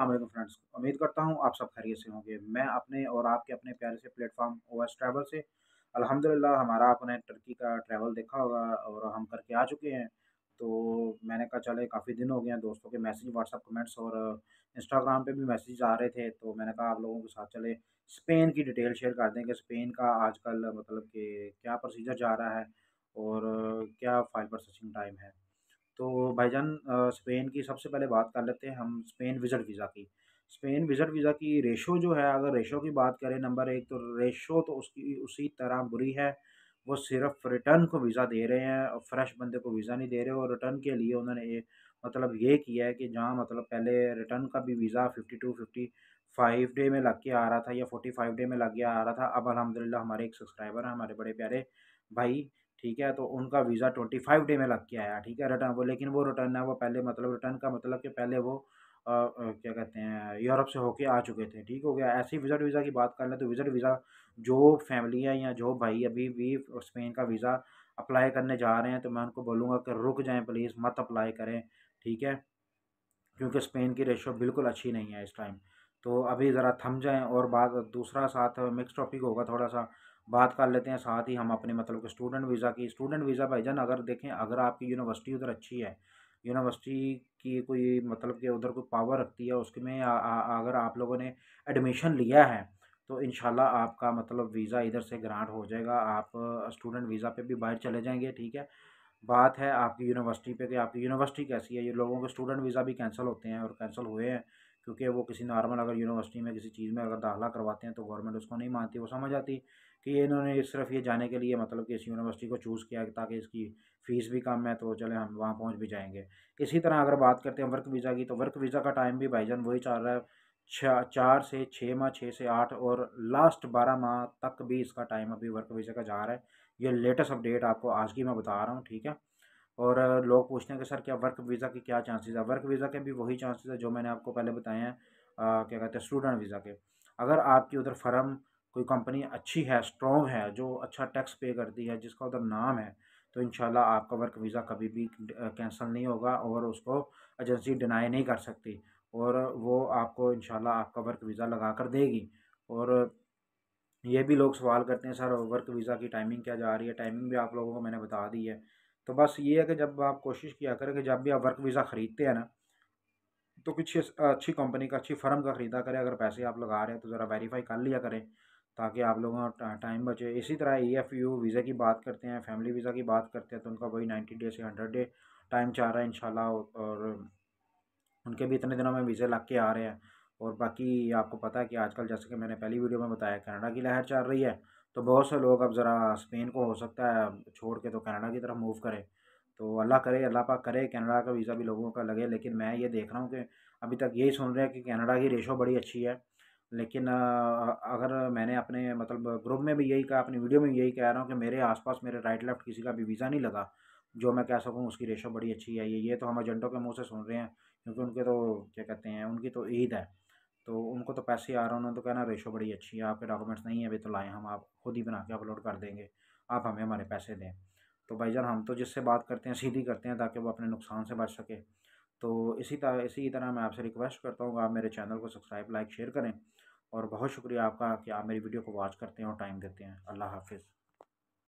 अल्लाह हाँ, फ्रेंड्स तो उम्मीद करता हूँ आप सब खैरियत से होंगे मैं अपने और आपके अपने प्यारे से प्लेटफॉर्म ओएस ट्रैवल से अल्हम्दुलिल्लाह हमारा आपने टर्की का ट्रैवल देखा होगा और हम करके आ चुके हैं तो मैंने कहा चले काफ़ी दिन हो गए हैं दोस्तों के मैसेज व्हाट्सअप कमेंट्स और इंस्टाग्राम पे भी मैसेज आ रहे थे तो मैंने कहा आप लोगों के साथ चले स्पेन की डिटेल शेयर कर दें कि स्पेन का आजकल मतलब कि क्या प्रोसीजर जा रहा है और क्या फाइल प्रोसेसिंग टाइम है तो भाईजान स्पेन की सबसे पहले बात कर लेते हैं हम स्पेन विज़िट वीज़ा की स्पेन विज़िट वीज़ा की रेशो जो है अगर रेशो की बात करें नंबर एक तो रेशो तो उसकी उसी तरह बुरी है वो सिर्फ रिटर्न को वीज़ा दे रहे हैं और फ्रेश बंदे को वीज़ा नहीं दे रहे और रिटर्न के लिए उन्होंने ये मतलब ये किया है कि जहाँ मतलब पहले रिटर्न का भी visa fifty to fifty five day में लग के आ रहा था या फोर्टी फाइव डे में लग के आ रहा था अब अलहमदिल्ला हमारे एक सब्सक्राइबर हैं हमारे बड़े प्यारे भाई ठीक है तो उनका वीज़ा ट्वेंटी फाइव डे में लग के आया ठीक है रिटर्न वो लेकिन वो रिटर्न है वो पहले मतलब रिटर्न का मतलब कि पहले वो आ, आ, क्या कहते हैं यूरोप से होके आ चुके थे ठीक हो गया ही विज़िट वीज़ा की बात कर लें तो विज़िट वीज़ा जो फैमिली है या जो भाई अभी भी स्पेन का वीज़ा अप्लाई करने जा रहे हैं तो मैं उनको बोलूँगा कि रुक जाएँ प्लीज़ मत अप्लाई करें ठीक है क्योंकि स्पेन की रेशो बिल्कुल अच्छी नहीं है इस टाइम तो अभी ज़रा थम जाएँ और बात दूसरा साथ मिक्स टॉपिक होगा थोड़ा सा बात कर लेते हैं साथ ही हम अपने मतलब कि स्टूडेंट वीज़ा की स्टूडेंट वीज़ा भाईजान अगर देखें अगर आपकी यूनिवर्सिटी उधर अच्छी है यूनिवर्सिटी की कोई मतलब कि उधर कोई पावर रखती है उसके में अगर आप लोगों ने एडमिशन लिया है तो इन आपका मतलब वीज़ा इधर से ग्रांट हो जाएगा आप स्टूडेंट वीज़ा पे भी बाहर चले जाएंगे ठीक है बात है आपकी यूनिवर्सिटी पे कि आपकी यूनिवर्सिटी कैसी है ये लोगों के स्टूडेंट वीज़ा भी कैंसिल होते हैं और कैंसिल हुए हैं क्योंकि वो किसी नॉर्मल अगर यूनिवर्सिटी में किसी चीज़ में अगर दाखिला करवाते हैं तो गवर्नमेंट उसको नहीं मानती वो समझ आती कि ये इन्होंने सिर्फ ये जाने के लिए मतलब कि इस यूनिवर्सिटी को चूज़ किया ताकि इसकी फ़ीस भी कम है तो चले हम वहाँ पहुँच भी जाएंगे इसी तरह अगर बात करते हैं वर्क वीज़ा की तो वर्क वीज़ा का टाइम भी भाईजान वही चल रहा है छः चार से छः माह छः से आठ और लास्ट बारह माह तक भी इसका टाइम अभी वर्क वीज़ा का जा रहा है ये लेटेस्ट अपडेट आपको आज की मैं बता रहा हूँ ठीक है और लोग पूछते हैं कि सर क्या वर्क वीज़ा के क्या चांसेस है वर्क वीज़ा के भी वही चांसेस है जो मैंने आपको पहले बताए हैं क्या कहते हैं स्टूडेंट वीज़ा के अगर आपकी उधर फर्म कोई कंपनी अच्छी है स्ट्रॉन्ग है जो अच्छा टैक्स पे करती है जिसका उधर नाम है तो इन आपका वर्क वीज़ा कभी भी कैंसिल नहीं होगा और उसको एजेंसी डिनाई नहीं कर सकती और वो आपको इन आपका वर्क वीज़ा लगा कर देगी और ये भी लोग सवाल करते हैं सर वर्क वीज़ा की टाइमिंग क्या जा रही है टाइमिंग भी आप लोगों को मैंने बता दी है तो बस ये है कि जब आप कोशिश किया करें कि जब भी आप वर्क वीज़ा ख़रीदते हैं ना तो कुछ अच्छी कंपनी का अच्छी फर्म का ख़रीदा करें अगर पैसे आप लगा रहे हैं तो ज़रा वेरीफाई कर लिया करें ताकि आप लोगों का टाइम बचे इसी तरह ई एफ़ यू वीज़ा की बात करते हैं फैमिली वीज़ा की बात करते हैं तो उनका वही नाइन्टी डे से हंड्रेड डे टाइम चाह रहा है इनशाला और उनके भी इतने दिनों में वीज़े लग के आ रहे हैं और बाकी आपको पता है कि आजकल जैसे कि मैंने पहली वीडियो में बताया कनाडा की लहर चल रही है तो बहुत से लोग अब ज़रा स्पेन को हो सकता है छोड़ के तो कनाडा की तरफ मूव करें तो अल्लाह करे अल्लाह पाक करे कनाडा का वीज़ा भी लोगों का लगे लेकिन मैं ये देख रहा हूँ कि अभी तक यही सुन रहे हैं कि कनाडा की रेशो बड़ी अच्छी है लेकिन अगर मैंने अपने मतलब ग्रुप में भी यही कहा अपनी वीडियो में यही कह रहा हूँ कि मेरे आसपास मेरे राइट लेफ्ट किसी का भी वीज़ा नहीं लगा जो मैं कह सकूँ उसकी रेशो बड़ी अच्छी है ये ये तो हम एजेंटों के मुँह से सुन रहे हैं क्योंकि उनके तो क्या कहते हैं उनकी तो ईद है तो उनको तो पैसे आ रहे उन्होंने तो कहना रेशो बड़ी अच्छी है आपके डॉक्यूमेंट्स नहीं है अभी तो लाए हम आप खुद ही बना के अपलोड कर देंगे आप हमें हमारे पैसे दें तो भाई जान हम तो जिससे बात करते हैं सीधी करते हैं ताकि वो अपने नुकसान से बच सके तो इसी तरह इसी तरह मैं आपसे रिक्वेस्ट करता हूँ आप मेरे चैनल को सब्सक्राइब लाइक शेयर करें और बहुत शुक्रिया आपका कि आप मेरी वीडियो को वॉच करते हैं और टाइम देते हैं अल्लाह हाफिज़